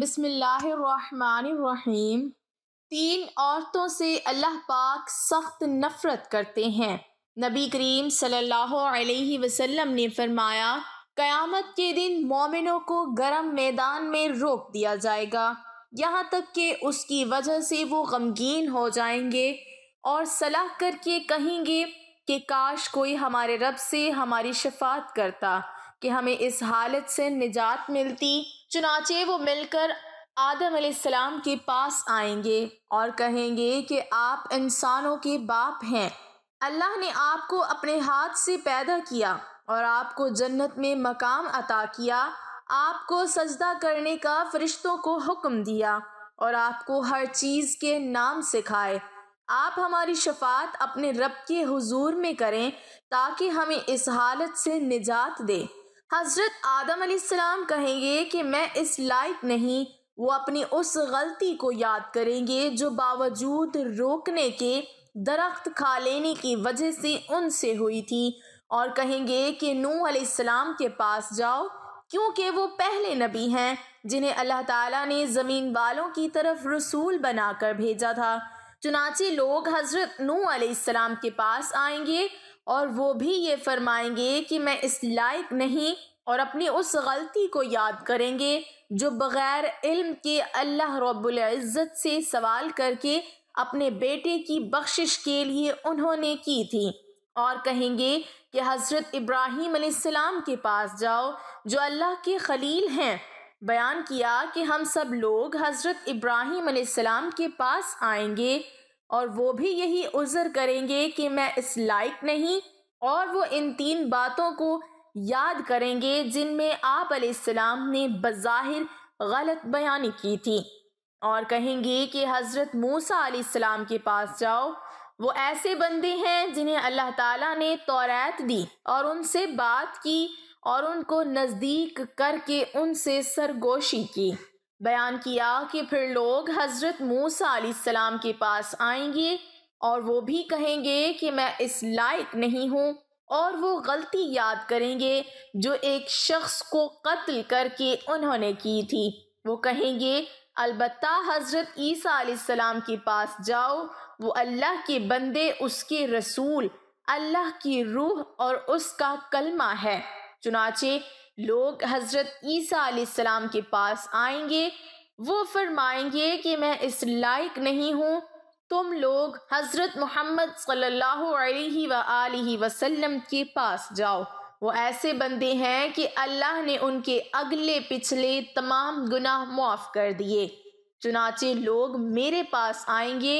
बिसमीम तीन औरतों से अल्लाह पाक सख्त नफ़रत करते हैं नबी करीम सल्लल्लाहु अलैहि वसल्लम ने फरमाया क़यामत के दिन मोमिनों को गर्म मैदान में रोक दिया जाएगा यहाँ तक कि उसकी वजह से वो गमगीन हो जाएंगे और सलाह करके कहेंगे कि काश कोई हमारे रब से हमारी शफात करता कि हमें इस हालत से निजात मिलती चुनाचे वो मिलकर आदम सलाम के पास आएंगे और कहेंगे कि आप इंसानों के बाप हैं अल्लाह ने आपको अपने हाथ से पैदा किया और आपको जन्नत में मकाम अता किया आपको सजदा करने का फरिश्तों को हुक्म दिया और आपको हर चीज़ के नाम सिखाए आप हमारी शफात अपने रब के हुजूर में करें ताकि हमें इस हालत से निजात दे हज़रत आदम सलाम कहेंगे कि मैं इस लायक नहीं वो अपनी उस गलती को याद करेंगे जो बावजूद रोकने के दरख्त खा लेने की वजह से उनसे हुई थी और कहेंगे कि नूह सलाम के पास जाओ क्योंकि वो पहले नबी हैं जिन्हें अल्लाह ताला ने ज़मीन वालों की तरफ रसूल बनाकर भेजा था चुनाचे लोग हज़रत नूह सलाम के पास आएंगे और वो भी ये फरमाएंगे कि मैं इस लायक नहीं और अपनी उस गलती को याद करेंगे जो बग़ैर इल्म के अल्लाह इज़्ज़त से सवाल करके अपने बेटे की बख्शिश के लिए उन्होंने की थी और कहेंगे कि हज़रत इब्राहिम सलाम के पास जाओ जो अल्लाह के खलील हैं बयान किया कि हम सब लोग हज़रत इब्राहिम सलाम के पास आएंगे और वो भी यही उज़र करेंगे कि मैं इस लायक नहीं और वो इन तीन बातों को याद करेंगे जिनमें आप सलाम ने बज़ाहिर गलत बयानी की थी और कहेंगे कि हज़रत मूसा सलाम के पास जाओ वो ऐसे बंदे हैं जिन्हें अल्लाह ताला ने तौरात दी और उनसे बात की और उनको नज़दीक करके उनसे सरगोशी की बयान किया कि फिर लोग हज़रत मूसा सलाम के पास आएंगे और वो भी कहेंगे कि मैं इस लायक नहीं हूँ और वो गलती याद करेंगे जो एक शख्स को कत्ल करके उन्होंने की थी वो कहेंगे अलबत् हज़रत ईसा सलाम के पास जाओ वो अल्लाह के बंदे उसके रसूल अल्लाह की रूह और उसका कलमा है चुनाचे लोग हज़रत ईसा सलाम के पास आएंगे वो फरमाएंगे कि मैं इस लायक नहीं हूँ तुम लोग हज़रत मोहम्मद वसल्लम के पास जाओ वो ऐसे बंदे हैं कि अल्लाह ने उनके अगले पिछले तमाम गुनाह मुआफ़ कर दिए चुनाचे लोग मेरे पास आएंगे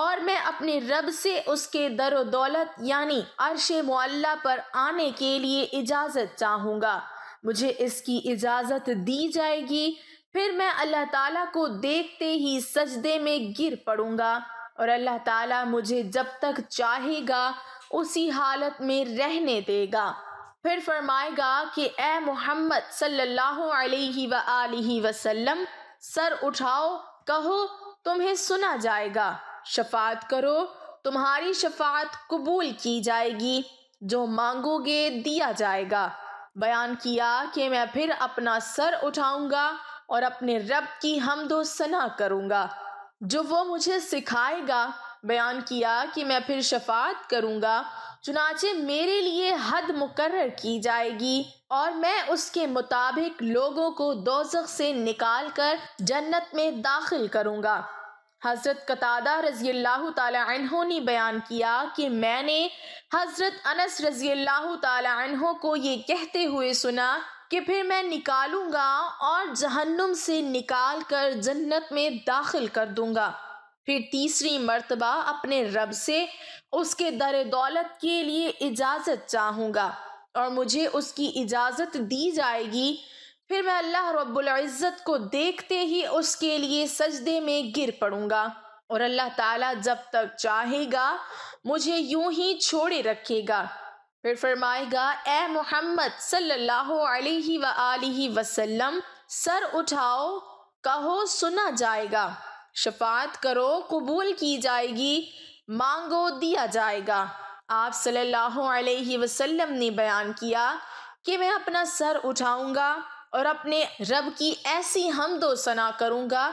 और मैं अपने रब से उसके दर दौलत यानी अरश मुल्ला पर आने के लिए इजाज़त चाहूँगा मुझे इसकी इजाज़त दी जाएगी फिर मैं अल्लाह ताला को देखते ही सजदे में गिर पड़ूंगा और अल्लाह ताला मुझे जब तक चाहेगा उसी हालत में रहने देगा फिर फरमाएगा कि ए मोहम्मद सल्लल्लाहु अलैहि व आलिहि वसल्लम सर उठाओ कहो तुम्हें सुना जाएगा शफात करो तुम्हारी शफात कबूल की जाएगी जो मांगोगे दिया जाएगा बयान किया कि मैं फिर अपना सर उठाऊंगा और अपने रब की हमदो सना करूँगा जो वो मुझे सिखाएगा बयान किया कि मैं फिर शफात करूँगा चुनाचे मेरे लिए हद मुकर की जाएगी और मैं उसके मुताबिक लोगों को दोजख से निकाल कर जन्नत में दाखिल करूँगा हज़रत कतादा रज़ी तहों ने बयान किया कि मैंने हज़रत अनस रज़ी तहों को ये कहते हुए सुना कि फिर मैं निकालूंगा और जहन्नुम से निकाल कर जन्नत में दाखिल कर दूंगा फिर तीसरी मर्तबा अपने रब से उसके दर दौलत के लिए इजाज़त चाहूँगा और मुझे उसकी इजाज़त दी जाएगी फिर मैं अल्लाह रब्ज़त को देखते ही उसके लिए सजदे में गिर पड़ूंगा और अल्लाह ताला जब तक चाहेगा मुझे यूं ही छोड़े रखेगा फिर फरमाएगा ए मोहम्मद सल्लल्लाहु अलैहि वसल्लम सर उठाओ कहो सुना जाएगा शफात करो कबूल की जाएगी मांगो दिया जाएगा आप सल्लल्लाहु अलैहि वसल्लम ने बयान किया कि मैं अपना सर उठाऊंगा और अपने रब की ऐसी हमदो सना करूंगा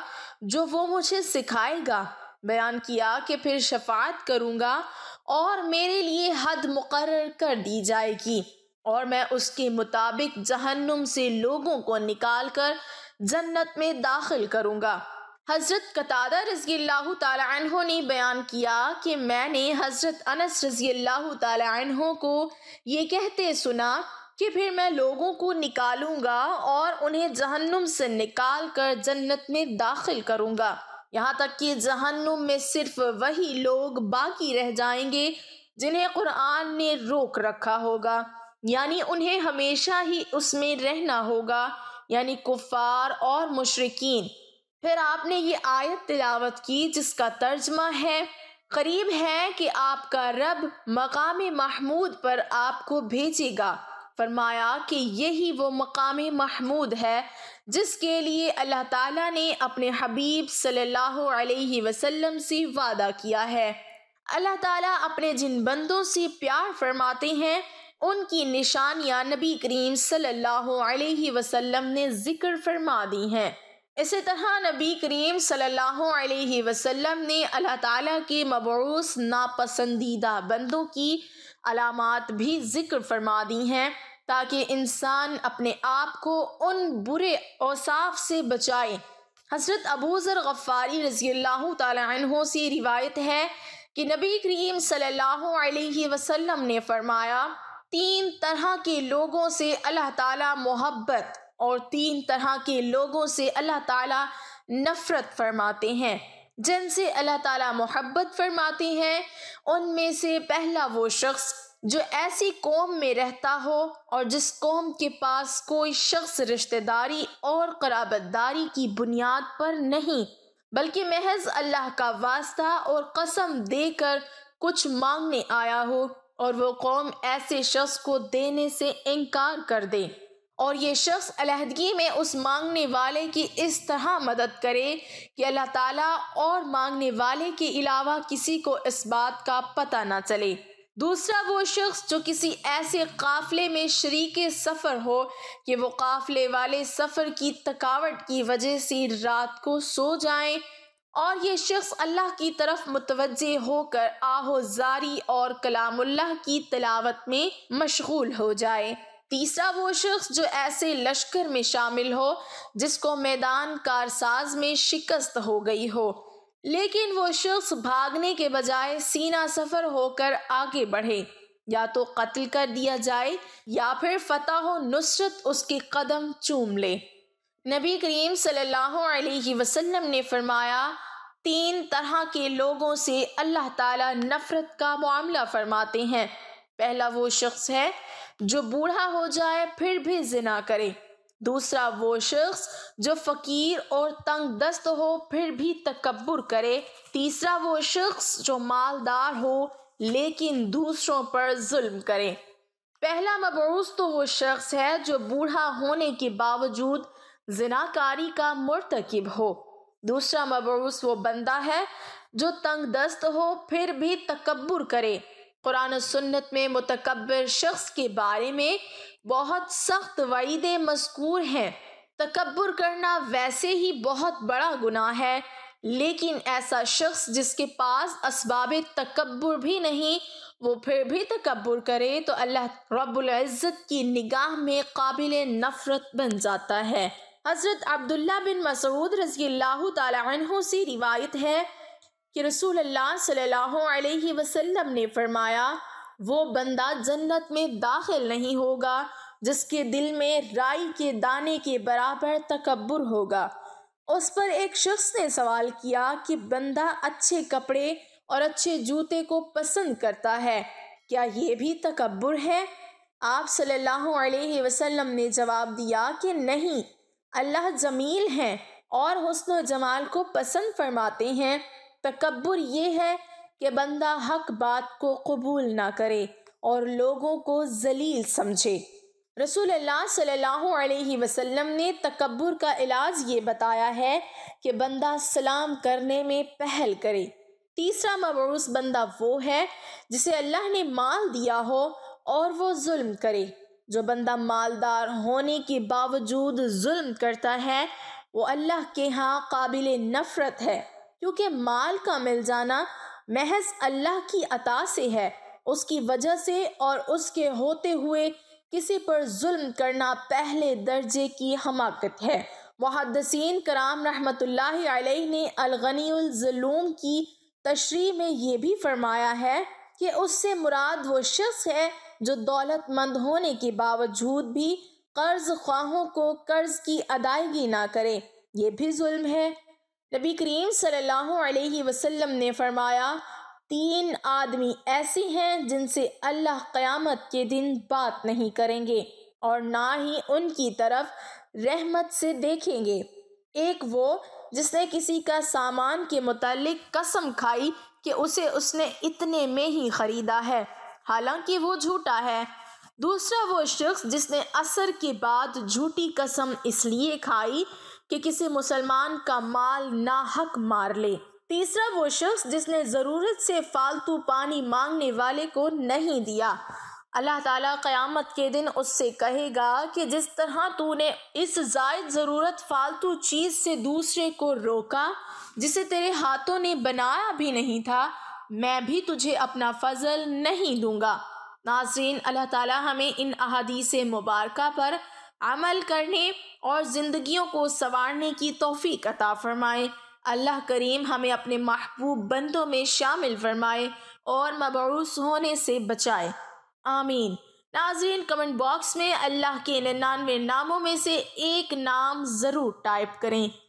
जो वो मुझे सिखाएगा बयान किया कि फिर शफात करूंगा और मेरे लिए हद मुकर कर दी जाएगी और मैं उसके मुताबिक जहन्नुम से लोगों को निकाल कर जन्नत में दाखिल करूँगा हज़रत कतादा रजी तहों ने बयान किया कि मैंने हज़रत अनस रजी तहों को ये कहते सुना कि फिर मैं लोगों को निकालूंगा और उन्हें जहन्नुम से निकाल कर जन्नत में दाखिल करूँगा यहाँ तक कि जहन्नुम में सिर्फ वही लोग बाकी रह जाएंगे जिन्हें कुरान ने रोक रखा होगा यानी उन्हें हमेशा ही उसमें रहना होगा यानी कुफार और मुशरकिन फिर आपने ये आयत तिलावत की जिसका तर्जमा है करीब है कि आपका रब मकाम महमूद पर आपको भेजेगा फरमाया कि यही वो मकाम महमूद है जिसके लिए अल्लाह ताला ने अपने हबीब सल्लल्लाहु अलैहि वसल्लम से वादा किया है अल्लाह ताला अपने जिन बंदों से प्यार फरमाते हैं उनकी निशानियां नबी करीम सल्लल्लाहु अलैहि वसल्लम ने जिक्र फरमा दी हैं इसी तरह नबी करीम सल्लल्लाहु अलैहि वसल्लम ने अल्लाह ताला के मबूस नापसंदीदा बंदों की अलामत भी जिक्र फरमा दी हैं ताकि इंसान अपने आप को उन बुरे औसाफ से बचाए हज़रत अबूज़र गफ़ारी रज़ी तहों से रिवायत है कि नबी करीम सल्लल्लाहु अलैहि वसल्लम ने फरमाया तीन तरह के लोगों से अल्लाह ताला मोहब्बत और तीन तरह के लोगों से अल्लाह ताला नफ़रत फरमाते हैं जिनसे अल्लाह ताला मोहब्बत फरमाते हैं उनमें से पहला वो शख्स जो ऐसी कौम में रहता हो और जिस कौम के पास कोई शख्स रिश्तेदारी और कराबतदारी की बुनियाद पर नहीं बल्कि महज अल्लाह का वास्ता और कसम देकर कुछ मांगने आया हो और वो कौम ऐसे शख्स को देने से इनकार कर दे और ये शख्स अलहदगी में उस मांगने वाले की इस तरह मदद करे कि अल्लाह ताला और मांगने वाले के अलावा किसी को इस बात का पता ना चले दूसरा वो शख्स जो किसी ऐसे काफ़िले में शरीक सफ़र हो कि वो काफ़िले वाले सफ़र की थकावट की वजह से रात को सो जाएं और ये शख्स अल्लाह की तरफ मुतवजह होकर आहोजारी और कलामुल्लाह की तलावत में मशगूल हो जाए तीसरा वो शख्स जो ऐसे लश्कर में शामिल हो जिसको मैदान कारसाज में शिकस्त हो गई हो लेकिन वो शख्स भागने के बजाय सीना सफर होकर आगे बढ़े या तो कत्ल कर दिया जाए या फिर फतह नुसरत उसके कदम चूम ले नबी करीम सल्लल्लाहु अलैहि वसल्लम ने फरमाया तीन तरह के लोगों से अल्लाह ताला नफ़रत का मामला फरमाते हैं पहला वो शख्स है जो बूढ़ा हो जाए फिर भी जिना करे दूसरा वो शख्स जो फ़कीर और तंग दस्त हो फिर भी तकबर करे तीसरा वो शख्स जो मालदार हो लेकिन दूसरों पर जुल्म करे पहला मबूस तो वो शख्स है जो बूढ़ा होने के बावजूद जनाकारी का मरतकब हो दूसरा मबरूस वो बंदा है जो तंग दस्त हो फिर भी तकबर करे कुरान सुन्नत में मतकबर शख्स के बारे में बहुत सख्त वईद मजकूर हैं तकबर करना वैसे ही बहुत बड़ा गुनाह है लेकिन ऐसा शख्स जिसके पास इसबाब तकबर भी नहीं वो फिर भी तकबर करे तो अल्लाह रब्ज़त की निगाह में काबिल नफ़रत बन जाता है हज़रत अब्दुल्ला बिन मसूद रजील्ला तु से रिवायत है कि रसूल सल्लल्लाहु अलैहि वसल्लम ने फरमाया वो बंदा जन्नत में दाखिल नहीं होगा जिसके दिल में राई के दाने के बराबर तकबर होगा उस पर एक शख्स ने सवाल किया कि बंदा अच्छे कपड़े और अच्छे जूते को पसंद करता है क्या ये भी तकबर है आप सल्लल्लाहु अलैहि वसल्लम ने जवाब दिया कि नहीं अल्लाह जमील हैं और हसन जमाल को पसंद फरमाते हैं तकबर ये है कि बंदा हक बात को कबूल ना करे और लोगों को जलील समझे रसूल अल्लाह सल्लल्लाहु अलैहि वसल्लम ने तकबर का इलाज ये बताया है कि बंदा सलाम करने में पहल करे तीसरा मबूस बंदा वो है जिसे अल्लाह ने माल दिया हो और वो जुल्म करे जो बंदा मालदार होने के बावजूद जुल्म करता है वो अल्लाह के यहाँ काबिल नफ़रत है क्योंकि माल का मिल जाना महज अल्लाह की अता से है उसकी वजह से और उसके होते हुए किसी पर जुल्म करना पहले दर्जे की हमाकत है मुहदसिन कराम रहमत ने अलगनीज़लूम की तशरी में यह भी फरमाया है कि उससे मुराद वो शख्स है जो दौलतमंद होने के बावजूद भी कर्ज ख्वाहों को कर्ज की अदायगी ना करे ये भी जुल्म है नबी करीम सल्लल्लाहु अलैहि वसल्लम ने फरमाया तीन आदमी ऐसे हैं जिनसे अल्लाह क़यामत के दिन बात नहीं करेंगे और ना ही उनकी तरफ रहमत से देखेंगे एक वो जिसने किसी का सामान के मतलब कसम खाई कि उसे उसने इतने में ही ख़रीदा है हालांकि वो झूठा है दूसरा वो शख्स जिसने असर के बाद झूठी कसम इसलिए खाई कि किसी मुसलमान का माल ना हक मार ले तीसरा वो शख्स जिसने ज़रूरत से फालतू पानी मांगने वाले को नहीं दिया अल्लाह ताला क़यामत के दिन उससे कहेगा कि जिस तरह तूने इस जायद ज़रूरत फालतू चीज़ से दूसरे को रोका जिसे तेरे हाथों ने बनाया भी नहीं था मैं भी तुझे अपना फ़जल नहीं दूंगा नाजरीन अल्लाह ताला हमें इन अहादीस मुबारक पर अमल करने और ज़िंदगियों को संवारने की तोफ़ी अता फ़रमाए अल्लाह करीम हमें अपने महबूब बंदों में शामिल फरमाए और मबरूस होने से बचाए आमीन नाजरीन कमेंट बॉक्स में अल्लाह के निन्यानवे नामों में से एक नाम ज़रूर टाइप करें